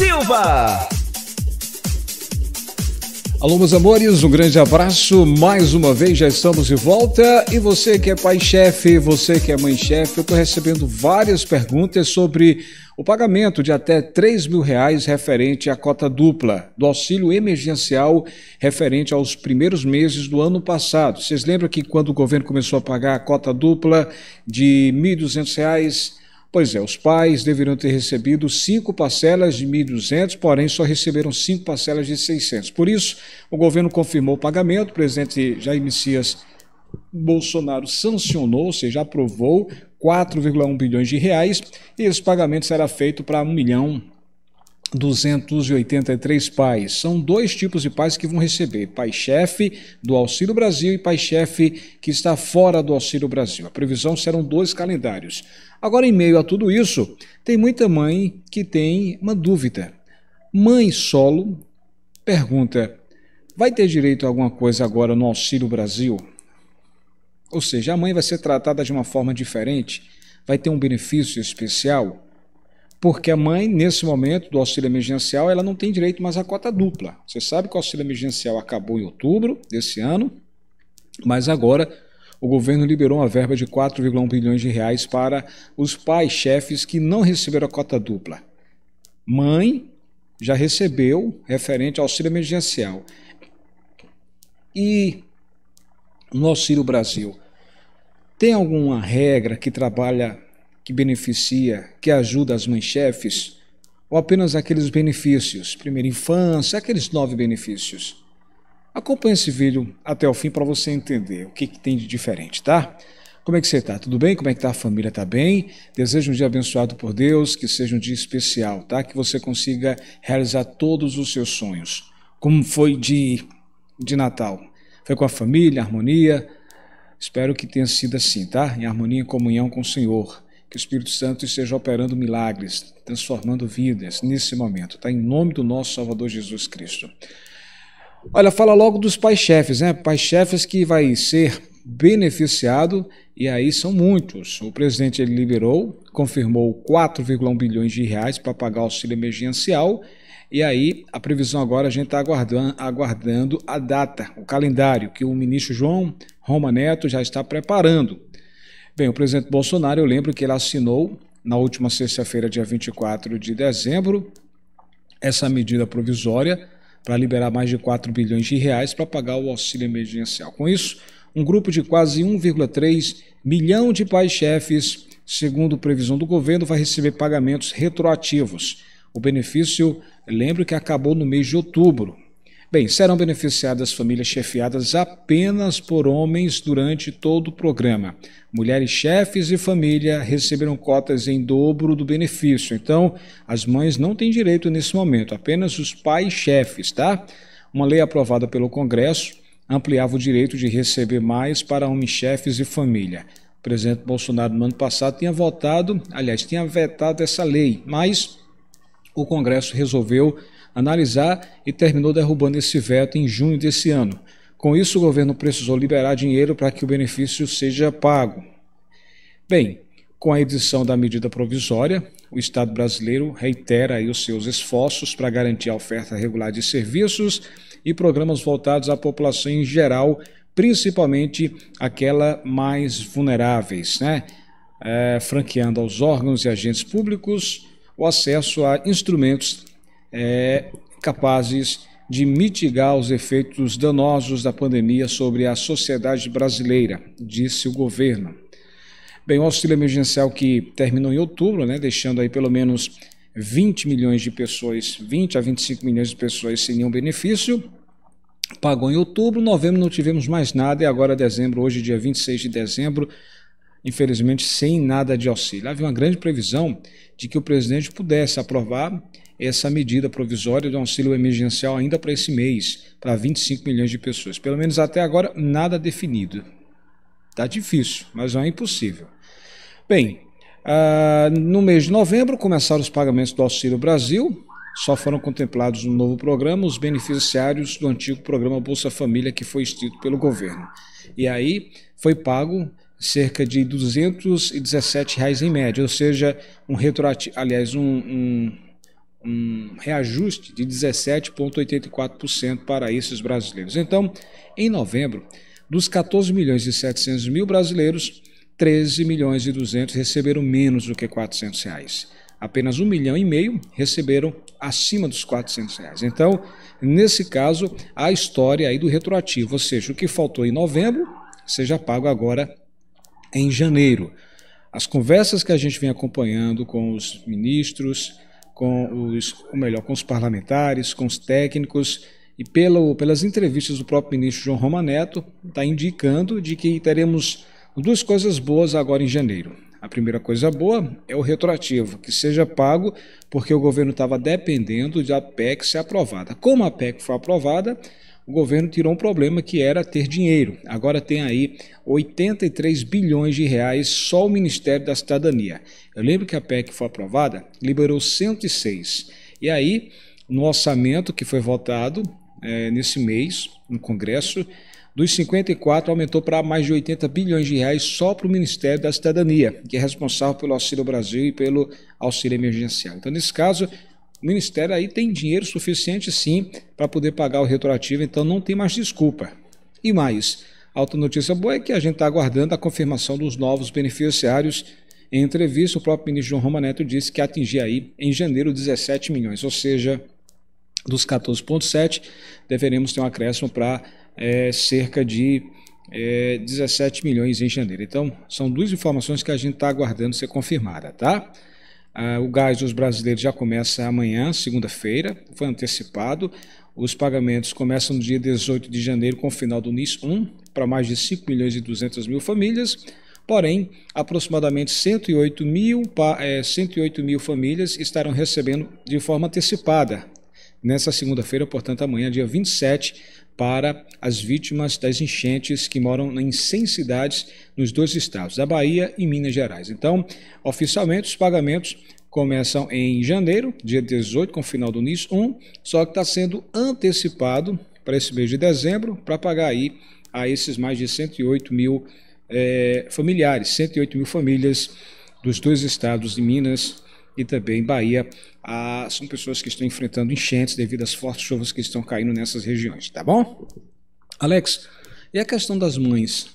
Silva. Alô, meus amores, um grande abraço. Mais uma vez já estamos de volta. E você que é pai-chefe, você que é mãe-chefe, eu estou recebendo várias perguntas sobre o pagamento de até 3 mil reais referente à cota dupla do auxílio emergencial referente aos primeiros meses do ano passado. Vocês lembram que quando o governo começou a pagar a cota dupla de R$ 1.200, Pois é, os pais deveriam ter recebido cinco parcelas de 1.200, porém só receberam cinco parcelas de 600. Por isso, o governo confirmou o pagamento, o presidente Jair Messias Bolsonaro sancionou, ou seja, aprovou 4,1 bilhões de reais, e esse pagamento será feito para 1 milhão 283 pais. São dois tipos de pais que vão receber: pai-chefe do Auxílio Brasil e pai-chefe que está fora do Auxílio Brasil. A previsão serão dois calendários. Agora, em meio a tudo isso, tem muita mãe que tem uma dúvida. Mãe solo pergunta: vai ter direito a alguma coisa agora no Auxílio Brasil? Ou seja, a mãe vai ser tratada de uma forma diferente, vai ter um benefício especial porque a mãe, nesse momento do auxílio emergencial, ela não tem direito mais à cota dupla. Você sabe que o auxílio emergencial acabou em outubro desse ano, mas agora o governo liberou uma verba de 4,1 bilhões de reais para os pais chefes que não receberam a cota dupla. Mãe já recebeu referente ao auxílio emergencial. E no Auxílio Brasil, tem alguma regra que trabalha que beneficia, que ajuda as mães chefes, ou apenas aqueles benefícios, primeira infância, aqueles nove benefícios? Acompanhe esse vídeo até o fim para você entender o que, que, tem de diferente, tá? Como é que você está? Tudo bem? Como é que está a família? Está bem? Desejo um dia abençoado por Deus, que seja um dia especial, tá? Que você consiga realizar todos os seus sonhos. Como foi de, de Natal? Foi com a família, harmonia? Espero que tenha sido assim, tá? Em harmonia e comunhão com o Senhor que o Espírito Santo esteja operando milagres, transformando vidas nesse momento, tá? Em nome do nosso Salvador Jesus Cristo. Olha, fala logo dos pais-chefes, né? Pais-chefes que vai ser beneficiado e aí são muitos. O presidente ele liberou, confirmou 4,1 bilhões de reais para pagar o auxílio emergencial e aí a previsão agora a gente está aguardando, aguardando a data, o calendário que o ministro João Roma Neto já está preparando Bem, o presidente Bolsonaro, eu lembro que ele assinou na última sexta-feira, dia 24 de dezembro, essa medida provisória para liberar mais de 4 bilhões de reais para pagar o auxílio emergencial. Com isso, um grupo de quase 1,3 milhão de pais-chefes, segundo previsão do governo, vai receber pagamentos retroativos. O benefício, lembro que acabou no mês de outubro, Bem, serão beneficiadas famílias chefiadas apenas por homens durante todo o programa. Mulheres chefes e família receberam cotas em dobro do benefício. Então, as mães não têm direito nesse momento, apenas os pais chefes, tá? Uma lei aprovada pelo Congresso ampliava o direito de receber mais para homens chefes e família. O presidente Bolsonaro, no ano passado, tinha votado, aliás, tinha vetado essa lei, mas o Congresso resolveu analisar e terminou derrubando esse veto em junho desse ano. Com isso, o governo precisou liberar dinheiro para que o benefício seja pago. Bem, com a edição da medida provisória, o Estado brasileiro reitera os seus esforços para garantir a oferta regular de serviços e programas voltados à população em geral, principalmente aquela mais vulneráveis, né? É, franqueando aos órgãos e agentes públicos o acesso a instrumentos é, capazes de mitigar os efeitos danosos da pandemia sobre a sociedade brasileira, disse o governo. Bem, o auxílio emergencial que terminou em outubro, né, deixando aí pelo menos 20 milhões de pessoas, 20 a 25 milhões de pessoas sem nenhum benefício, pagou em outubro, novembro não tivemos mais nada e agora dezembro, hoje dia 26 de dezembro, infelizmente sem nada de auxílio. Havia uma grande previsão de que o presidente pudesse aprovar essa medida provisória do auxílio emergencial ainda para esse mês, para 25 milhões de pessoas. Pelo menos até agora, nada definido. Está difícil, mas não é impossível. Bem, uh, no mês de novembro começaram os pagamentos do Auxílio Brasil. Só foram contemplados no novo programa os beneficiários do antigo programa Bolsa Família que foi extinto pelo governo. E aí foi pago cerca de R$ 217 reais em média, ou seja, um retroativo, aliás, um, um um reajuste de 17,84% para esses brasileiros. Então, em novembro, dos 14 milhões e 700 mil brasileiros, 13 milhões e 200 receberam menos do que 400 reais. Apenas 1 milhão e meio receberam acima dos 400 reais. Então, nesse caso, a história aí do retroativo, ou seja, o que faltou em novembro seja pago agora em janeiro. As conversas que a gente vem acompanhando com os ministros, com os, ou melhor, com os parlamentares, com os técnicos e pelo, pelas entrevistas do próprio ministro João Roma Neto, está indicando de que teremos duas coisas boas agora em janeiro. A primeira coisa boa é o retroativo, que seja pago porque o governo estava dependendo da PEC ser aprovada. Como a PEC foi aprovada, o governo tirou um problema que era ter dinheiro. Agora tem aí 83 bilhões de reais só o Ministério da Cidadania. Eu lembro que a PEC foi aprovada, liberou 106. E aí, no orçamento que foi votado é, nesse mês, no Congresso, dos 54 aumentou para mais de 80 bilhões de reais só para o Ministério da Cidadania, que é responsável pelo Auxílio Brasil e pelo auxílio emergencial. Então, nesse caso, o Ministério aí tem dinheiro suficiente sim para poder pagar o retroativo, então não tem mais desculpa. E mais, a outra notícia boa é que a gente está aguardando a confirmação dos novos beneficiários. Em entrevista, o próprio ministro João Roma Neto disse que atingia aí em janeiro 17 milhões, ou seja, dos 14,7 deveremos ter um acréscimo para é, eh, cerca de é, eh, 17 milhões em janeiro. Então, são duas informações que a gente está aguardando ser confirmada, tá? Ah, o gás dos brasileiros já começa amanhã, segunda-feira, foi antecipado. Os pagamentos começam no dia 18 de janeiro, com o final do NIS 1, para mais de 5 milhões e 200 mil famílias. Porém, aproximadamente 108 mil, é, 108 eh, mil famílias estarão recebendo de forma antecipada. Nessa segunda-feira, portanto, amanhã, dia 27, para as vítimas das enchentes que moram em 100 cidades nos dois estados, da Bahia e Minas Gerais. Então, oficialmente, os pagamentos começam em janeiro, dia 18, com o final do NIS 1, só que está sendo antecipado para esse mês de dezembro, para pagar aí a esses mais de 108 mil é, familiares, 108 mil famílias dos dois estados de Minas e também Bahia ah, são pessoas que estão enfrentando enchentes devido às fortes chuvas que estão caindo nessas regiões, tá bom? Alex, e a questão das mães?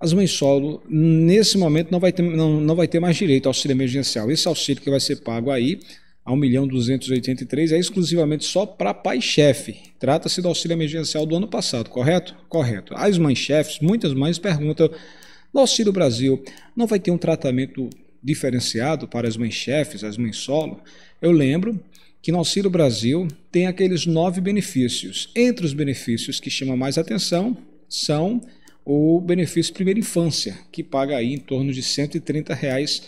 As mães solo, nesse momento, não vai ter, não, não vai ter mais direito ao auxílio emergencial. Esse auxílio que vai ser pago aí a 1 milhão 283 é exclusivamente só para pai chefe. Trata-se do auxílio emergencial do ano passado, correto? Correto. As mães chefes, muitas mães perguntam: no Auxílio Brasil não vai ter um tratamento diferenciado para as mães chefes, as mães solo, eu lembro que no Auxílio Brasil tem aqueles nove benefícios. Entre os benefícios que chamam mais atenção são o benefício primeira infância, que paga aí em torno de 130 reais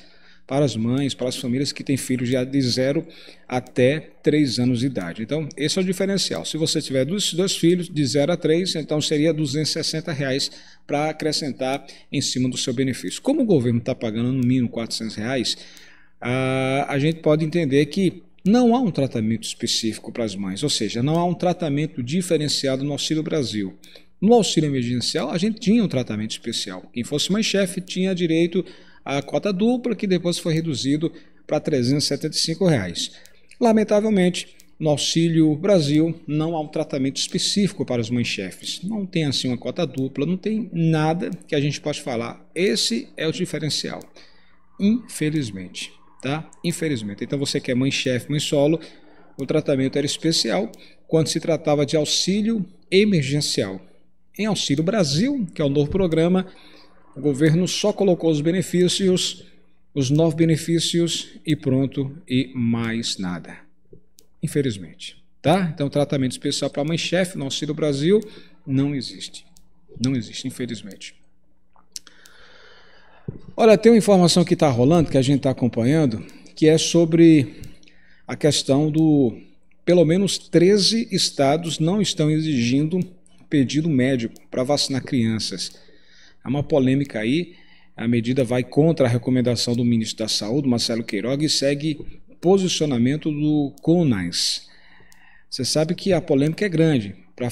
para as mães, para as famílias que têm filhos já de 0 até 3 anos de idade. Então, esse é o diferencial. Se você tiver dois, dois filhos de 0 a 3, então seria R$ 260 reais para acrescentar em cima do seu benefício. Como o governo está pagando no mínimo R$ 400, reais, a, a gente pode entender que não há um tratamento específico para as mães, ou seja, não há um tratamento diferenciado no Auxílio Brasil. No auxílio emergencial, a gente tinha um tratamento especial. Quem fosse mãe-chefe tinha direito a cota dupla, que depois foi reduzido para R$ 375. Reais. Lamentavelmente, no Auxílio Brasil não há um tratamento específico para os mães-chefes. Não tem assim uma cota dupla, não tem nada que a gente possa falar. Esse é o diferencial. Infelizmente, tá? Infelizmente. Então você que é mãe-chefe, mãe-solo, o tratamento era especial quando se tratava de auxílio emergencial. Em Auxílio Brasil, que é o novo programa, o governo só colocou os benefícios, os novos benefícios e pronto, e mais nada. Infelizmente. Tá? Então, tratamento especial para mãe-chefe no Auxílio Brasil não existe. Não existe, infelizmente. Olha, tem uma informação que está rolando, que a gente está acompanhando, que é sobre a questão do. Pelo menos 13 estados não estão exigindo pedido médico para vacinar crianças. Há uma polêmica aí. A medida vai contra a recomendação do ministro da Saúde, Marcelo Queiroga, e segue posicionamento do CONAS. Você sabe que a polêmica é grande para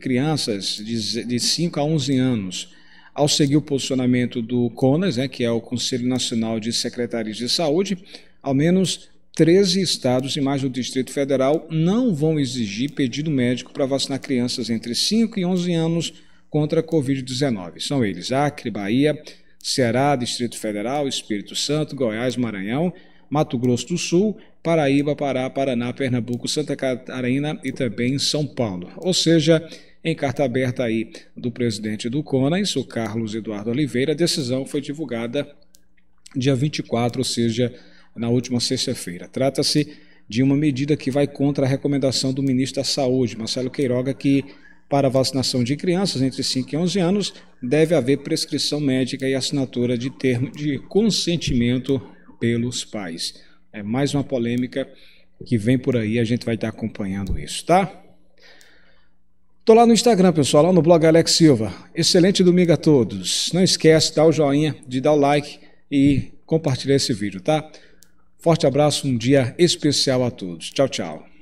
crianças de 5 a 11 anos. Ao seguir o posicionamento do CONAS, né, que é o Conselho Nacional de Secretários de Saúde, ao menos 13 estados e mais o Distrito Federal não vão exigir pedido médico para vacinar crianças entre 5 e 11 anos contra a Covid-19. São eles Acre, Bahia, Ceará, Distrito Federal, Espírito Santo, Goiás, Maranhão, Mato Grosso do Sul, Paraíba, Pará, Paraná, Pernambuco, Santa Catarina e também São Paulo. Ou seja, em carta aberta aí do presidente do CONAS, o Carlos Eduardo Oliveira, a decisão foi divulgada dia 24, ou seja, na última sexta-feira. Trata-se de uma medida que vai contra a recomendação do ministro da Saúde, Marcelo Queiroga, que para vacinação de crianças entre 5 e 11 anos, deve haver prescrição médica e assinatura de termo de consentimento pelos pais. É mais uma polêmica que vem por aí, a gente vai estar acompanhando isso, tá? Tô lá no Instagram, pessoal, lá no blog Alex Silva. Excelente domingo a todos. Não esquece de dar o joinha, de dar o like e compartilhar esse vídeo, tá? Forte abraço, um dia especial a todos. Tchau, tchau.